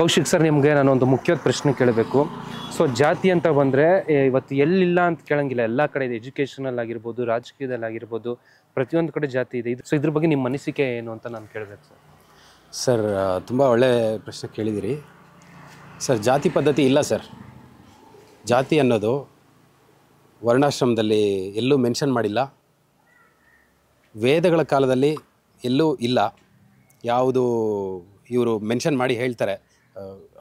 Kaushik sir ನಿಮಗೆ ನಾನು ಒಂದು ಮುಖ್ಯವಾದ ಪ್ರಶ್ನೆ ಕೇಳಬೇಕು ಸೊ ಜಾತಿ ಅಂತ ಬಂದರೆ ಇವತ್ತು ಎಲ್ಲಿಲ್ಲ ಅಂತ ಕೇಳಂಗಿಲ್ಲ ಎಲ್ಲ ಕಡೆ ಇದೆ ಎಜುಕೇಷನಲ್ಲಿ ಆಗಿರ್ಬೋದು ರಾಜಕೀಯದಲ್ಲಿ ಆಗಿರ್ಬೋದು ಪ್ರತಿಯೊಂದು ಕಡೆ ಜಾತಿ ಇದೆ ಇದು ಸೊ ಇದ್ರ ಬಗ್ಗೆ ನಿಮ್ಮ ಅನಿಸಿಕೆ ಏನು ಅಂತ ನಾನು ಕೇಳಬೇಕು ಸರ್ ಸರ್ ತುಂಬ ಒಳ್ಳೆ ಪ್ರಶ್ನೆ ಕೇಳಿದಿರಿ ಸರ್ ಜಾತಿ ಪದ್ಧತಿ ಇಲ್ಲ ಸರ್ ಜಾತಿ ಅನ್ನೋದು ವರ್ಣಾಶ್ರಮದಲ್ಲಿ ಎಲ್ಲೂ ಮೆನ್ಷನ್ ಮಾಡಿಲ್ಲ ವೇದಗಳ ಕಾಲದಲ್ಲಿ ಎಲ್ಲೂ ಇಲ್ಲ ಯಾವುದು ಇವರು ಮೆನ್ಷನ್ ಮಾಡಿ ಹೇಳ್ತಾರೆ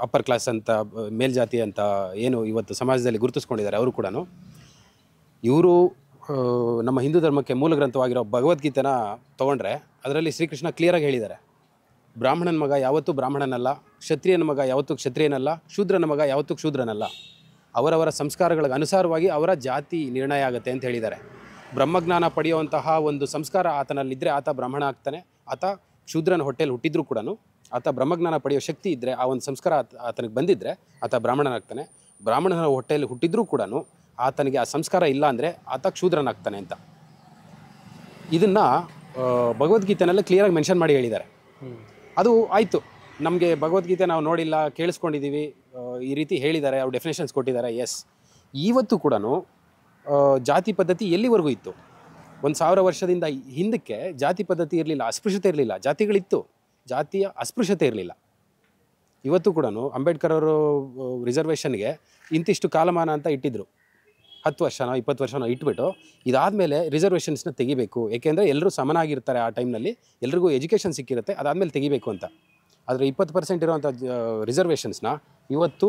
ಅಪ್ಪರ್ ಕ್ಲಾಸ್ ಅಂತ ಮೇಲ್ಜಾತಿ ಅಂತ ಏನು ಇವತ್ತು ಸಮಾಜದಲ್ಲಿ ಗುರುತಿಸ್ಕೊಂಡಿದ್ದಾರೆ ಅವರು ಕೂಡ ಇವರು ನಮ್ಮ ಹಿಂದೂ ಧರ್ಮಕ್ಕೆ ಮೂಲ ಗ್ರಂಥವಾಗಿರೋ ಭಗವದ್ಗೀತೆನ ತೊಗೊಂಡ್ರೆ ಅದರಲ್ಲಿ ಶ್ರೀಕೃಷ್ಣ ಕ್ಲಿಯರಾಗಿ ಹೇಳಿದ್ದಾರೆ ಬ್ರಾಹ್ಮಣನ ಮಗ ಯಾವತ್ತೂ ಬ್ರಾಹ್ಮಣನಲ್ಲ ಕ್ಷತ್ರಿಯನ ಮಗ ಯಾವತ್ತೂ ಕ್ಷತ್ರಿಯನಲ್ಲ ಶೂದ್ರನ ಮಗ ಯಾವತ್ತೂ ಶೂದ್ರನಲ್ಲ ಅವರವರ ಸಂಸ್ಕಾರಗಳಿಗೆ ಅನುಸಾರವಾಗಿ ಅವರ ಜಾತಿ ನಿರ್ಣಯ ಆಗುತ್ತೆ ಅಂತ ಹೇಳಿದ್ದಾರೆ ಬ್ರಹ್ಮಜ್ಞಾನ ಪಡೆಯುವಂತಹ ಒಂದು ಸಂಸ್ಕಾರ ಆತನಲ್ಲಿದ್ದರೆ ಆತ ಬ್ರಾಹ್ಮಣ ಆಗ್ತಾನೆ ಆತ ಶೂದ್ರನ ಹೊಟ್ಟೆಲಿ ಹುಟ್ಟಿದ್ರೂ ಕೂಡ ಆತ ಬ್ರಹ್ಮಜ್ಞಾನ ಪಡೆಯೋ ಶಕ್ತಿ ಇದ್ದರೆ ಆ ಒಂದು ಸಂಸ್ಕಾರ ಆತನಿಗೆ ಬಂದಿದ್ದರೆ ಆತ ಬ್ರಾಹ್ಮಣನಾಗ್ತಾನೆ ಬ್ರಾಹ್ಮಣನ ಹೊಟ್ಟೆಯಲ್ಲಿ ಹುಟ್ಟಿದ್ರೂ ಕೂಡ ಆತನಿಗೆ ಆ ಸಂಸ್ಕಾರ ಇಲ್ಲ ಅಂದರೆ ಆತ ಕ್ಷೂದ್ರನಾಗ್ತಾನೆ ಅಂತ ಇದನ್ನು ಭಗವದ್ಗೀತೆನೆಲ್ಲ ಕ್ಲಿಯರಾಗಿ ಮೆನ್ಷನ್ ಮಾಡಿ ಹೇಳಿದ್ದಾರೆ ಅದು ಆಯಿತು ನಮಗೆ ಭಗವದ್ಗೀತೆ ನಾವು ನೋಡಿಲ್ಲ ಕೇಳಿಸ್ಕೊಂಡಿದ್ದೀವಿ ಈ ರೀತಿ ಹೇಳಿದ್ದಾರೆ ಅವ್ರು ಡೆಫಿನೇಷನ್ಸ್ ಕೊಟ್ಟಿದ್ದಾರೆ ಎಸ್ ಇವತ್ತು ಕೂಡ ಜಾತಿ ಪದ್ಧತಿ ಎಲ್ಲಿವರೆಗೂ ಇತ್ತು ಒಂದು ಸಾವಿರ ವರ್ಷದಿಂದ ಹಿಂದಕ್ಕೆ ಜಾತಿ ಪದ್ಧತಿ ಇರಲಿಲ್ಲ ಅಸ್ಪೃಶ್ಯತೆ ಇರಲಿಲ್ಲ ಜಾತಿಗಳಿತ್ತು ಜಾತಿಯ ಅಸ್ಪೃಶ್ಯತೆ ಇರಲಿಲ್ಲ ಇವತ್ತು ಕೂಡ ಅಂಬೇಡ್ಕರ್ ಅವರು ರಿಸರ್ವೇಷನ್ಗೆ ಇಂತಿಷ್ಟು ಕಾಲಮಾನ ಅಂತ ಇಟ್ಟಿದ್ರು ಹತ್ತು ವರ್ಷನೋ ಇಪ್ಪತ್ತು ವರ್ಷನೋ ಇಟ್ಬಿಟ್ಟು ಇದಾದಮೇಲೆ ರಿಸರ್ವೇಷನ್ಸ್ನ ತೆಗಿಬೇಕು ಏಕೆಂದರೆ ಎಲ್ಲರೂ ಸಮನಾಗಿರ್ತಾರೆ ಆ ಟೈಮ್ನಲ್ಲಿ ಎಲ್ರಿಗೂ ಎಜುಕೇಷನ್ ಸಿಕ್ಕಿರುತ್ತೆ ಅದಾದಮೇಲೆ ತೆಗಿಬೇಕು ಅಂತ ಆದರೆ ಇಪ್ಪತ್ತು ಪರ್ಸೆಂಟ್ ಇರೋವಂಥ ರಿಸರ್ವೇಷನ್ಸ್ನ ಇವತ್ತು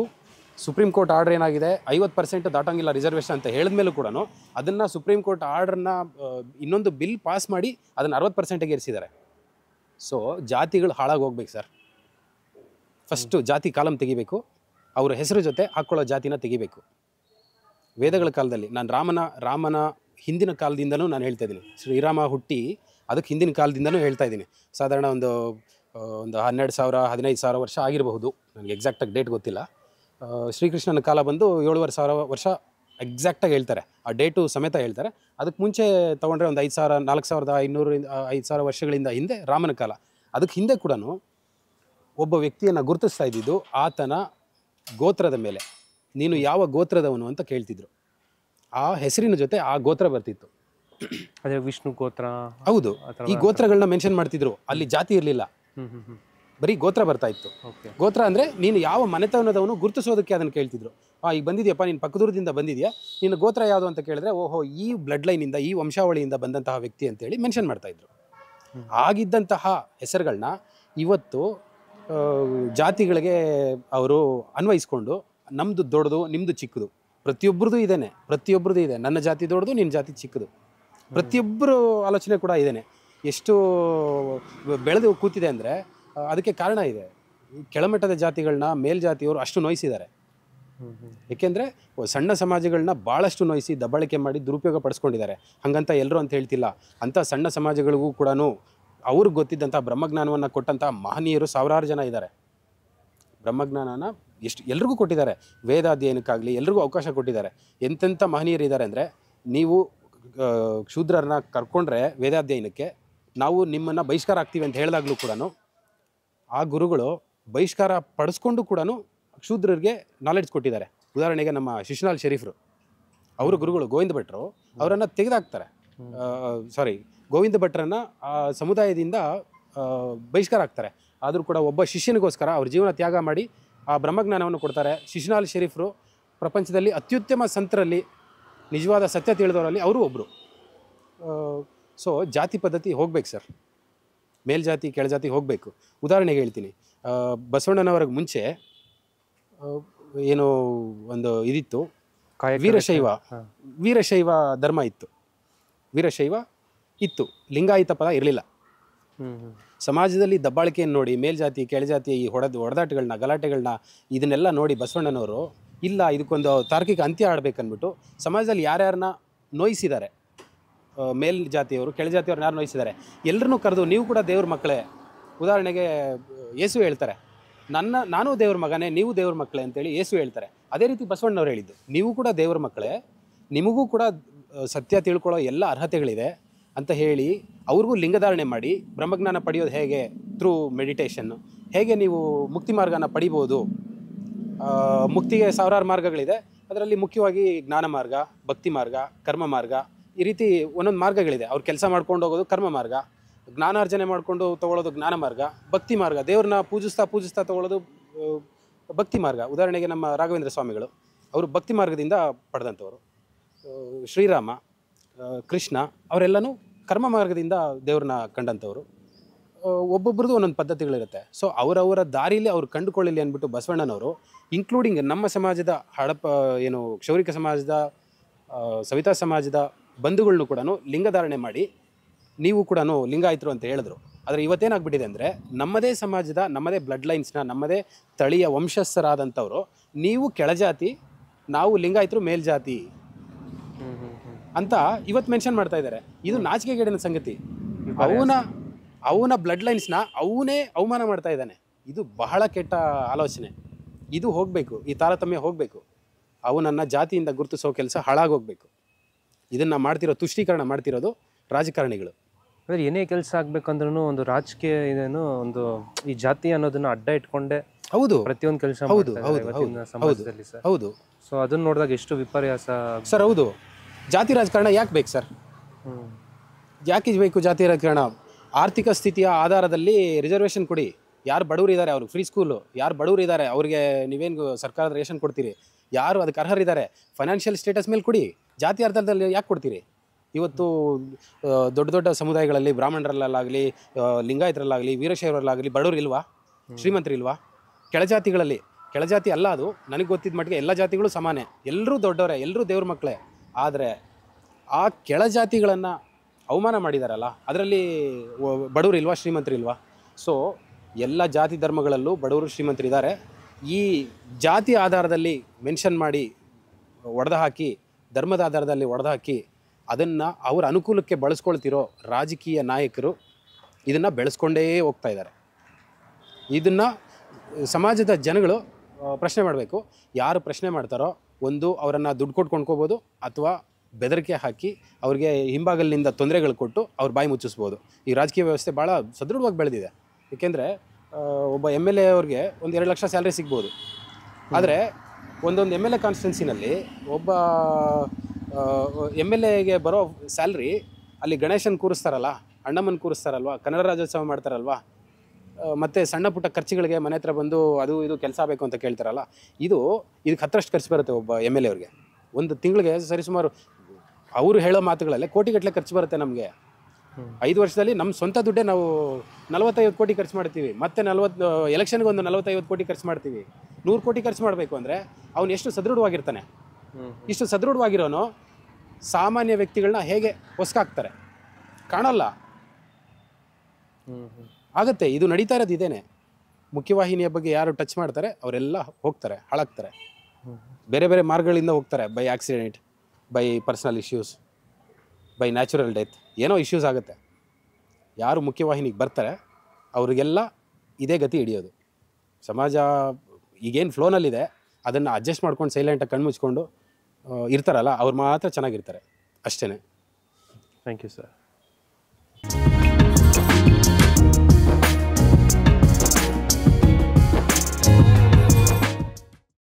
ಸುಪ್ರೀಂ ಕೋರ್ಟ್ ಆರ್ಡ್ರ್ ಏನಾಗಿದೆ ಐವತ್ತು ಪರ್ಸೆಂಟ್ ದಾಟೋಂಗಿಲ್ಲ ರಿಸರ್ವೇಷನ್ ಅಂತ ಹೇಳಿದ್ಮೇಲೂ ಕೂಡ ಅದನ್ನು ಸುಪ್ರೀಂ ಕೋರ್ಟ್ ಆರ್ಡ್ರನ್ನ ಇನ್ನೊಂದು ಬಿಲ್ ಪಾಸ್ ಮಾಡಿ ಅದನ್ನು ಅರವತ್ತು ಪರ್ಸೆಂಟಿಗೆ ಇರಿಸಿದ್ದಾರೆ ಸೊ ಜಾತಿಗಳು ಹಾಳಾಗಿ ಹೋಗ್ಬೇಕು ಸರ್ ಫಸ್ಟು ಜಾತಿ ಕಾಲಮ್ ತೆಗಿಬೇಕು ಅವರ ಹೆಸರು ಜೊತೆ ಹಾಕ್ಕೊಳ್ಳೋ ಜಾತಿನ ತೆಗಿಬೇಕು ವೇದಗಳ ಕಾಲದಲ್ಲಿ ನಾನು ರಾಮನ ರಾಮನ ಹಿಂದಿನ ಕಾಲದಿಂದಲೂ ನಾನು ಹೇಳ್ತಾ ಇದ್ದೀನಿ ಶ್ರೀರಾಮ ಹುಟ್ಟಿ ಅದಕ್ಕೆ ಹಿಂದಿನ ಕಾಲದಿಂದಲೂ ಹೇಳ್ತಾ ಇದ್ದೀನಿ ಸಾಧಾರಣ ಒಂದು ಒಂದು ಹನ್ನೆರಡು ಸಾವಿರ ಹದಿನೈದು ಸಾವಿರ ವರ್ಷ ಆಗಿರಬಹುದು ನನಗೆ ಎಕ್ಸಾಕ್ಟಾಗಿ ಡೇಟ್ ಗೊತ್ತಿಲ್ಲ ಶ್ರೀಕೃಷ್ಣನ ಕಾಲ ಬಂದು ಏಳುವರೆ ಸಾವಿರ ವರ್ಷ ಎಕ್ಸಾಕ್ಟಾಗಿ ಹೇಳ್ತಾರೆ ಆ ಡೇಟು ಸಮೇತ ಹೇಳ್ತಾರೆ ಅದಕ್ಕೆ ಮುಂಚೆ ತೊಗೊಂಡ್ರೆ ಒಂದು ಐದು ಸಾವಿರ ನಾಲ್ಕು ಸಾವಿರದ ಐನೂರಿಂದ ಐದು ಸಾವಿರ ವರ್ಷಗಳಿಂದ ಹಿಂದೆ ರಾಮನ ಕಾಲ ಅದಕ್ಕೆ ಹಿಂದೆ ಕೂಡ ಒಬ್ಬ ವ್ಯಕ್ತಿಯನ್ನು ಗುರುತಿಸ್ತಾ ಇದ್ದಿದ್ದು ಆತನ ಗೋತ್ರದ ಮೇಲೆ ನೀನು ಯಾವ ಗೋತ್ರದವನು ಅಂತ ಕೇಳ್ತಿದ್ರು ಆ ಹೆಸರಿನ ಜೊತೆ ಆ ಗೋತ್ರ ಬರ್ತಿತ್ತು ಅದೇ ವಿಷ್ಣು ಗೋತ್ರ ಹೌದು ಈ ಗೋತ್ರಗಳನ್ನ ಮೆನ್ಷನ್ ಮಾಡ್ತಿದ್ರು ಅಲ್ಲಿ ಜಾತಿ ಇರಲಿಲ್ಲ ಬರೀ ಗೋತ್ರ ಬರ್ತಾ ಇತ್ತು ಗೋತ್ರ ಅಂದರೆ ನೀನು ಯಾವ ಮನೆತನದವನು ಗುರುತಿಸೋದಕ್ಕೆ ಅದನ್ನು ಕೇಳ್ತಿದ್ರು ಆ ಈಗ ಬಂದಿದೆಯಪ್ಪ ನೀನು ಪಕ್ಕದೂರದಿಂದ ಬಂದಿದ್ಯಾ ನಿನ್ನ ಗೋತ್ರ ಯಾವುದು ಅಂತ ಕೇಳಿದ್ರೆ ಓಹೋ ಈ ಬ್ಲಡ್ ಲೈನಿಂದ ಈ ವಂಶಾವಳಿಯಿಂದ ಬಂದಂತಹ ವ್ಯಕ್ತಿ ಅಂತೇಳಿ ಮೆನ್ಷನ್ ಮಾಡ್ತಾಯಿದ್ರು ಆಗಿದ್ದಂತಹ ಹೆಸರುಗಳನ್ನ ಇವತ್ತು ಜಾತಿಗಳಿಗೆ ಅವರು ಅನ್ವಯಿಸ್ಕೊಂಡು ನಮ್ಮದು ದೊಡ್ಡದು ನಿಮ್ಮದು ಚಿಕ್ಕದು ಪ್ರತಿಯೊಬ್ಬರದು ಇದೇನೆ ಪ್ರತಿಯೊಬ್ಬರದು ಇದೆ ನನ್ನ ಜಾತಿ ದೊಡ್ಡದು ನಿನ್ನ ಜಾತಿ ಚಿಕ್ಕದು ಪ್ರತಿಯೊಬ್ಬರು ಆಲೋಚನೆ ಕೂಡ ಇದೇನೆ ಎಷ್ಟು ಬೆಳೆದು ಕೂತಿದೆ ಅಂದರೆ ಅದಕ್ಕೆ ಕಾರಣ ಇದೆ ಕೆಳಮಟ್ಟದ ಜಾತಿಗಳನ್ನ ಮೇಲ್ಜಾತಿಯವರು ಅಷ್ಟು ನೋಯಿಸಿದ್ದಾರೆ ಏಕೆಂದರೆ ಸಣ್ಣ ಸಮಾಜಗಳನ್ನ ಭಾಳಷ್ಟು ನೋಯಿಸಿ ದಬ್ಬಾಳಿಕೆ ಮಾಡಿ ದುರುಪಯೋಗ ಪಡಿಸ್ಕೊಂಡಿದ್ದಾರೆ ಹಾಗಂತ ಎಲ್ಲರೂ ಅಂತ ಹೇಳ್ತಿಲ್ಲ ಅಂಥ ಸಣ್ಣ ಸಮಾಜಗಳಿಗೂ ಕೂಡ ಅವ್ರಿಗೆ ಗೊತ್ತಿದ್ದಂಥ ಬ್ರಹ್ಮಜ್ಞಾನವನ್ನು ಕೊಟ್ಟಂಥ ಮಹನೀಯರು ಸಾವಿರಾರು ಜನ ಇದ್ದಾರೆ ಬ್ರಹ್ಮಜ್ಞಾನನ ಎಷ್ಟು ಎಲ್ರಿಗೂ ಕೊಟ್ಟಿದ್ದಾರೆ ವೇದಾಧ್ಯಯನಕ್ಕಾಗಲಿ ಅಧ್ಯಯನಕ್ಕಾಗಲಿ ಎಲ್ರಿಗೂ ಅವಕಾಶ ಕೊಟ್ಟಿದ್ದಾರೆ ಎಂತೆಂಥ ಮಹನೀಯರು ಇದ್ದಾರೆ ಅಂದರೆ ನೀವು ಶೂದ್ರರನ್ನ ಕರ್ಕೊಂಡ್ರೆ ವೇದಾಧ್ಯಯನಕ್ಕೆ ನಾವು ನಿಮ್ಮನ್ನು ಬಹಿಷ್ಕಾರ ಆಗ್ತೀವಿ ಅಂತ ಹೇಳಿದಾಗಲೂ ಕೂಡ ಆ ಗುರುಗಳು ಬಹಿಷ್ಕಾರ ಪಡಿಸ್ಕೊಂಡು ಕೂಡ ಶೂದ್ರರಿಗೆ ನಾಲೆಡ್ಜ್ ಕೊಟ್ಟಿದ್ದಾರೆ ಉದಾಹರಣೆಗೆ ನಮ್ಮ ಶಿಶುನಾಲ್ ಶರೀಫ್ರು ಅವರು ಗುರುಗಳು ಗೋವಿಂದ ಭಟ್ರು ಅವರನ್ನು ತೆಗೆದಾಕ್ತಾರೆ ಸಾರಿ ಗೋವಿಂದ ಭಟ್ರನ್ನು ಆ ಸಮುದಾಯದಿಂದ ಬಹಿಷ್ಕಾರ ಆಗ್ತಾರೆ ಆದರೂ ಕೂಡ ಒಬ್ಬ ಶಿಷ್ಯನಿಗೋಸ್ಕರ ಅವ್ರ ಜೀವನ ತ್ಯಾಗ ಮಾಡಿ ಆ ಬ್ರಹ್ಮಜ್ಞಾನವನ್ನು ಕೊಡ್ತಾರೆ ಶಿಶುನಾಲ್ ಶರೀಫ್ರು ಪ್ರಪಂಚದಲ್ಲಿ ಅತ್ಯುತ್ತಮ ಸಂತರಲ್ಲಿ ನಿಜವಾದ ಸತ್ಯ ತಿಳಿದವರಲ್ಲಿ ಅವರು ಒಬ್ಬರು ಸೊ ಜಾತಿ ಪದ್ಧತಿ ಹೋಗ್ಬೇಕು ಸರ್ ಮೇಲ್ಜಾತಿ ಕೆಳಜಾತಿ ಹೋಗಬೇಕು ಉದಾಹರಣೆಗೆ ಹೇಳ್ತೀನಿ ಬಸವಣ್ಣನವ್ರಿಗೆ ಮುಂಚೆ ಏನು ಒಂದು ಇದಿತ್ತು ವೀರಶೈವ ವೀರಶೈವ ಧರ್ಮ ಇತ್ತು ವೀರಶೈವ ಇತ್ತು ಲಿಂಗಾಯತ ಪದ ಇರಲಿಲ್ಲ ಸಮಾಜದಲ್ಲಿ ದಬ್ಬಾಳಿಕೆಯನ್ನು ನೋಡಿ ಮೇಲ್ಜಾತಿ ಕೆಳಜಾತಿ ಈ ಹೊಡೆದು ಹೊಡೆದಾಟಗಳನ್ನ ಗಲಾಟೆಗಳನ್ನ ಇದನ್ನೆಲ್ಲ ನೋಡಿ ಬಸವಣ್ಣನವರು ಇಲ್ಲ ಇದಕ್ಕೊಂದು ತಾರ್ಕಿಕ ಅಂತ್ಯ ಆಡಬೇಕನ್ಬಿಟ್ಟು ಸಮಾಜದಲ್ಲಿ ಯಾರ್ಯಾರನ್ನ ನೋಯಿಸಿದ್ದಾರೆ ಮೇಲ್ ಜಾತಿಯವರು ಕೆಳಜಾತಿಯವ್ರು ಯಾರು ನೋಯಿಸಿದ್ದಾರೆ ಎಲ್ಲರನ್ನೂ ಕರೆದು ನೀವು ಕೂಡ ದೇವ್ರ ಮಕ್ಕಳೇ ಉದಾಹರಣೆಗೆ ಯೇಸು ಹೇಳ್ತಾರೆ ನನ್ನ ನಾನು ದೇವ್ರ ಮಗನೇ ನೀವು ದೇವ್ರ ಮಕ್ಕಳೇ ಅಂತೇಳಿ ಯೇಸು ಹೇಳ್ತಾರೆ ಅದೇ ರೀತಿ ಬಸವಣ್ಣವ್ರು ಹೇಳಿದ್ದು ನೀವು ಕೂಡ ದೇವ್ರ ಮಕ್ಕಳೇ ನಿಮಗೂ ಕೂಡ ಸತ್ಯ ತಿಳ್ಕೊಳ್ಳೋ ಎಲ್ಲ ಅರ್ಹತೆಗಳಿದೆ ಅಂತ ಹೇಳಿ ಅವ್ರಿಗೂ ಲಿಂಗಧಾರಣೆ ಮಾಡಿ ಬ್ರಹ್ಮಜ್ಞಾನ ಪಡೆಯೋದು ಹೇಗೆ ಥ್ರೂ ಮೆಡಿಟೇಷನ್ನು ಹೇಗೆ ನೀವು ಮುಕ್ತಿ ಮಾರ್ಗನ ಪಡಿಬೋದು ಮುಕ್ತಿಗೆ ಸಾವಿರಾರು ಮಾರ್ಗಗಳಿದೆ ಅದರಲ್ಲಿ ಮುಖ್ಯವಾಗಿ ಜ್ಞಾನ ಮಾರ್ಗ ಭಕ್ತಿ ಮಾರ್ಗ ಕರ್ಮ ಮಾರ್ಗ ಈ ರೀತಿ ಒಂದೊಂದು ಮಾರ್ಗಗಳಿದೆ ಅವ್ರು ಕೆಲಸ ಮಾಡ್ಕೊಂಡು ಹೋಗೋದು ಕರ್ಮ ಮಾರ್ಗ ಜ್ಞಾನಾರ್ಜನೆ ಮಾಡಿಕೊಂಡು ತಗೊಳ್ಳೋದು ಜ್ಞಾನ ಮಾರ್ಗ ಭಕ್ತಿ ಮಾರ್ಗ ದೇವ್ರನ್ನ ಪೂಜಿಸ್ತಾ ಪೂಜಿಸ್ತಾ ತೊಗೊಳ್ಳೋದು ಭಕ್ತಿ ಮಾರ್ಗ ಉದಾಹರಣೆಗೆ ನಮ್ಮ ರಾಘವೇಂದ್ರ ಸ್ವಾಮಿಗಳು ಅವರು ಭಕ್ತಿ ಮಾರ್ಗದಿಂದ ಪಡೆದಂಥವರು ಶ್ರೀರಾಮ ಕೃಷ್ಣ ಅವರೆಲ್ಲನೂ ಕರ್ಮ ಮಾರ್ಗದಿಂದ ದೇವ್ರನ್ನ ಕಂಡಂಥವ್ರು ಒಬ್ಬೊಬ್ರದ್ದು ಒಂದೊಂದು ಪದ್ಧತಿಗಳಿರುತ್ತೆ ಸೊ ಅವರವರ ದಾರಿಯಲ್ಲಿ ಅವ್ರು ಕಂಡುಕೊಳ್ಳಲಿ ಅಂದ್ಬಿಟ್ಟು ಬಸವಣ್ಣನವರು ಇನ್ಕ್ಲೂಡಿಂಗ್ ನಮ್ಮ ಸಮಾಜದ ಹಡಪ ಏನು ಕ್ಷೌರಿಕ ಸಮಾಜದ ಸವಿತಾ ಸಮಾಜದ ಬಂಧುಗಳನ್ನು ಕೂಡ ಲಿಂಗಧಾರಣೆ ಮಾಡಿ ನೀವು ಕೂಡ ಲಿಂಗಾಯಿತರು ಅಂತ ಹೇಳಿದ್ರು ಆದರೆ ಇವತ್ತೇನಾಗ್ಬಿಟ್ಟಿದೆ ಅಂದರೆ ನಮ್ಮದೇ ಸಮಾಜದ ನಮ್ಮದೇ ಬ್ಲಡ್ ಲೈನ್ಸ್ನ ನಮ್ಮದೇ ತಳಿಯ ವಂಶಸ್ಥರಾದಂಥವರು ನೀವು ಕೆಳಜಾತಿ ನಾವು ಲಿಂಗಾಯಿತರು ಮೇಲ್ಜಾತಿ ಅಂತ ಇವತ್ತು ಮೆನ್ಷನ್ ಮಾಡ್ತಾ ಇದ್ದಾರೆ ಇದು ನಾಚಿಕೆಗೇಡಿನ ಸಂಗತಿ ಅವನ ಅವನ ಬ್ಲಡ್ ಲೈನ್ಸ್ನ ಅವನೇ ಅವಮಾನ ಮಾಡ್ತಾ ಇದ್ದಾನೆ ಇದು ಬಹಳ ಕೆಟ್ಟ ಆಲೋಚನೆ ಇದು ಹೋಗಬೇಕು ಈ ತಾರತಮ್ಯ ಹೋಗಬೇಕು ಅವನನ್ನು ಜಾತಿಯಿಂದ ಗುರುತಿಸೋ ಕೆಲಸ ಹಾಳಾಗೋಗ್ಬೇಕು ಇದನ್ನು ಮಾಡ್ತಿರೋ ತುಷ್ಟೀಕರಣ ಮಾಡ್ತಿರೋದು ರಾಜಕಾರಣಿಗಳು ಅಂದರೆ ಏನೇ ಕೆಲಸ ಆಗ್ಬೇಕಂದ್ರೂ ಒಂದು ರಾಜಕೀಯ ಇದೇನು ಒಂದು ಈ ಜಾತಿ ಅನ್ನೋದನ್ನ ಅಡ್ಡ ಇಟ್ಕೊಂಡೆ ಹೌದು ಪ್ರತಿಯೊಂದು ಕೆಲಸ ಹೌದು ಹೌದು ಸರ್ ಹೌದು ಸೊ ಅದನ್ನ ನೋಡಿದಾಗ ಎಷ್ಟು ವಿಪರ್ಯಾಸ ಸರ್ ಹೌದು ಜಾತಿ ರಾಜಕಾರಣ ಯಾಕೆ ಬೇಕು ಸರ್ ಯಾಕೆ ಬೇಕು ಜಾತಿ ರಾಜಕಾರಣ ಆರ್ಥಿಕ ಸ್ಥಿತಿಯ ಆಧಾರದಲ್ಲಿ ರಿಸರ್ವೇಷನ್ ಕೊಡಿ ಯಾರು ಬಡವರು ಇದ್ದಾರೆ ಅವ್ರಿಗೆ ಫ್ರೀ ಸ್ಕೂಲು ಯಾರು ಬಡವರು ಇದ್ದಾರೆ ಅವ್ರಿಗೆ ನೀವೇನು ಸರ್ಕಾರದ ರೇಷನ್ ಕೊಡ್ತೀರಿ ಯಾರು ಅದಕ್ಕೆ ಅರ್ಹರಿದ್ದಾರೆ ಫೈನಾನ್ಷಿಯಲ್ ಸ್ಟೇಟಸ್ ಮೇಲೆ ಕೊಡಿ ಜಾತಿ ಅರ್ಥದಲ್ಲಿ ಯಾಕೆ ಕೊಡ್ತೀರಿ ಇವತ್ತು ದೊಡ್ಡ ದೊಡ್ಡ ಸಮುದಾಯಗಳಲ್ಲಿ ಬ್ರಾಹ್ಮಣರಲ್ಲಾಗಲಿ ಲಿಂಗಾಯತರಲ್ಲಾಗಲಿ ವೀರಶೈವರಲ್ಲಾಗಲಿ ಬಡವರು ಇಲ್ವಾ ಇಲ್ವಾ ಕೆಳಜಾತಿಗಳಲ್ಲಿ ಕೆಳಜಾತಿ ಅಲ್ಲ ಅದು ನನಗೆ ಗೊತ್ತಿದ್ದ ಮಟ್ಟಿಗೆ ಎಲ್ಲ ಜಾತಿಗಳು ಸಮಾನೆ ಎಲ್ಲರೂ ದೊಡ್ಡವರೇ ಎಲ್ಲರೂ ದೇವ್ರ ಮಕ್ಕಳೇ ಆದರೆ ಆ ಕೆಳಜಾತಿಗಳನ್ನು ಅವಮಾನ ಮಾಡಿದಾರಲ್ಲ ಅದರಲ್ಲಿ ಬಡವರು ಇಲ್ವಾ ಇಲ್ವಾ ಸೊ ಎಲ್ಲ ಜಾತಿ ಧರ್ಮಗಳಲ್ಲೂ ಬಡವರು ಶ್ರೀಮಂತರಿದ್ದಾರೆ ಈ ಜಾತಿ ಆಧಾರದಲ್ಲಿ ಮೆನ್ಷನ್ ಮಾಡಿ ಒಡೆದು ಹಾಕಿ ಧರ್ಮದ ಆಧಾರದಲ್ಲಿ ಒಡೆದಾಕಿ ಅದನ್ನು ಅವರ ಅನುಕೂಲಕ್ಕೆ ಬಳಸ್ಕೊಳ್ತಿರೋ ರಾಜಕೀಯ ನಾಯಕರು ಇದನ್ನು ಬೆಳೆಸ್ಕೊಂಡೇ ಹೋಗ್ತಾ ಇದ್ದಾರೆ ಇದನ್ನು ಸಮಾಜದ ಜನಗಳು ಪ್ರಶ್ನೆ ಮಾಡಬೇಕು ಯಾರು ಪ್ರಶ್ನೆ ಮಾಡ್ತಾರೋ ಒಂದು ಅವರನ್ನು ದುಡ್ಡು ಕೊಟ್ಟು ಕೊಂಡ್ಕೋಬೋದು ಅಥವಾ ಬೆದರಿಕೆ ಹಾಕಿ ಅವ್ರಿಗೆ ಹಿಂಭಾಗಲಿನಿಂದ ತೊಂದರೆಗಳು ಕೊಟ್ಟು ಅವ್ರ ಬಾಯಿ ಮುಚ್ಚಿಸ್ಬೋದು ಈ ರಾಜಕೀಯ ವ್ಯವಸ್ಥೆ ಭಾಳ ಸದೃಢವಾಗಿ ಬೆಳೆದಿದೆ ಏಕೆಂದರೆ ಒಬ್ಬ ಎಮ್ ಎಲ್ ಎ ಅವ್ರಿಗೆ ಒಂದು ಎರಡು ಲಕ್ಷ ಸ್ಯಾಲ್ರಿ ಸಿಗ್ಬೋದು ಆದರೆ ಒಂದೊಂದು ಎಮ್ ಎಲ್ ಎ ಕಾನ್ಸ್ಟೆನ್ಸಿನಲ್ಲಿ ಒಬ್ಬ ಎಮ್ ಎಲ್ ಎಗೆ ಬರೋ ಸ್ಯಾಲ್ರಿ ಅಲ್ಲಿ ಗಣೇಶನ್ ಕೂರಿಸ್ತಾರಲ್ಲ ಅಣ್ಣಮ್ಮನ ಕೂರಿಸ್ತಾರಲ್ವ ಕನ್ನಡ ರಾಜ್ಯೋತ್ಸವ ಮಾಡ್ತಾರಲ್ವ ಮತ್ತು ಸಣ್ಣ ಪುಟ್ಟ ಖರ್ಚುಗಳಿಗೆ ಮನೆ ಹತ್ರ ಬಂದು ಅದು ಇದು ಕೆಲಸ ಬೇಕು ಅಂತ ಕೇಳ್ತಾರಲ್ಲ ಇದು ಇದಕ್ಕೆ ಹತ್ತರಷ್ಟು ಖರ್ಚು ಬರುತ್ತೆ ಒಬ್ಬ ಎಮ್ ಎಲ್ ಎ ಅವ್ರಿಗೆ ಒಂದು ತಿಂಗಳಿಗೆ ಸರಿಸುಮಾರು ಅವರು ಹೇಳೋ ಮಾತುಗಳಲ್ಲೇ ಕೋಟಿಗಟ್ಟಲೆ ಖರ್ಚು ಬರುತ್ತೆ ನಮಗೆ ಐದು ವರ್ಷದಲ್ಲಿ ನಮ್ಮ ಸ್ವಂತ ದುಡ್ಡೇ ನಾವು ನಲವತ್ತೈದು ಕೋಟಿ ಖರ್ಚು ಮಾಡ್ತೀವಿ ಮತ್ತೆ ನಲ್ವತ್ತು ಎಲೆಕ್ಷನ್ಗೆ ಒಂದು ನಲವತ್ತೈವತ್ತು ಕೋಟಿ ಖರ್ಚು ಮಾಡ್ತೀವಿ ನೂರು ಕೋಟಿ ಖರ್ಚು ಮಾಡಬೇಕು ಅಂದರೆ ಅವನು ಎಷ್ಟು ಸದೃಢವಾಗಿರ್ತಾನೆ ಇಷ್ಟು ಸದೃಢವಾಗಿರೋನು ಸಾಮಾನ್ಯ ವ್ಯಕ್ತಿಗಳನ್ನ ಹೇಗೆ ಹೊಸ್ಕಾಕ್ತಾರೆ ಕಾಣಲ್ಲ ಆಗತ್ತೆ ಇದು ನಡೀತಾ ಇರೋದು ಇದೇನೆ ಮುಖ್ಯವಾಹಿನಿಯ ಬಗ್ಗೆ ಯಾರು ಟಚ್ ಮಾಡ್ತಾರೆ ಅವರೆಲ್ಲ ಹೋಗ್ತಾರೆ ಹಾಳಾಗ್ತಾರೆ ಬೇರೆ ಬೇರೆ ಮಾರ್ಗಗಳಿಂದ ಹೋಗ್ತಾರೆ by accident by personal issues by natural death ಏನೋ ಇಶ್ಯೂಸ್ ಆಗುತ್ತೆ ಯಾರು ಮುಖ್ಯವಾಹಿನಿಗೆ ಬರ್ತಾರೆ ಅವರಿಗೆಲ್ಲ ಇದೇ ಗತಿ ಹಿಡಿಯೋದು ಸಮಾಜ ಈಗೇನು ಫ್ಲೋನಲ್ಲಿದೆ ಅದನ್ನು ಅಡ್ಜಸ್ಟ್ ಮಾಡ್ಕೊಂಡು ಸೈಲೆಂಟಾಗಿ ಕಣ್ಣು ಮುಚ್ಕೊಂಡು ಇರ್ತಾರಲ್ಲ ಅವ್ರು ಮಾತ್ರ ಚೆನ್ನಾಗಿರ್ತಾರೆ ಅಷ್ಟೇ ಥ್ಯಾಂಕ್ ಯು ಸರ್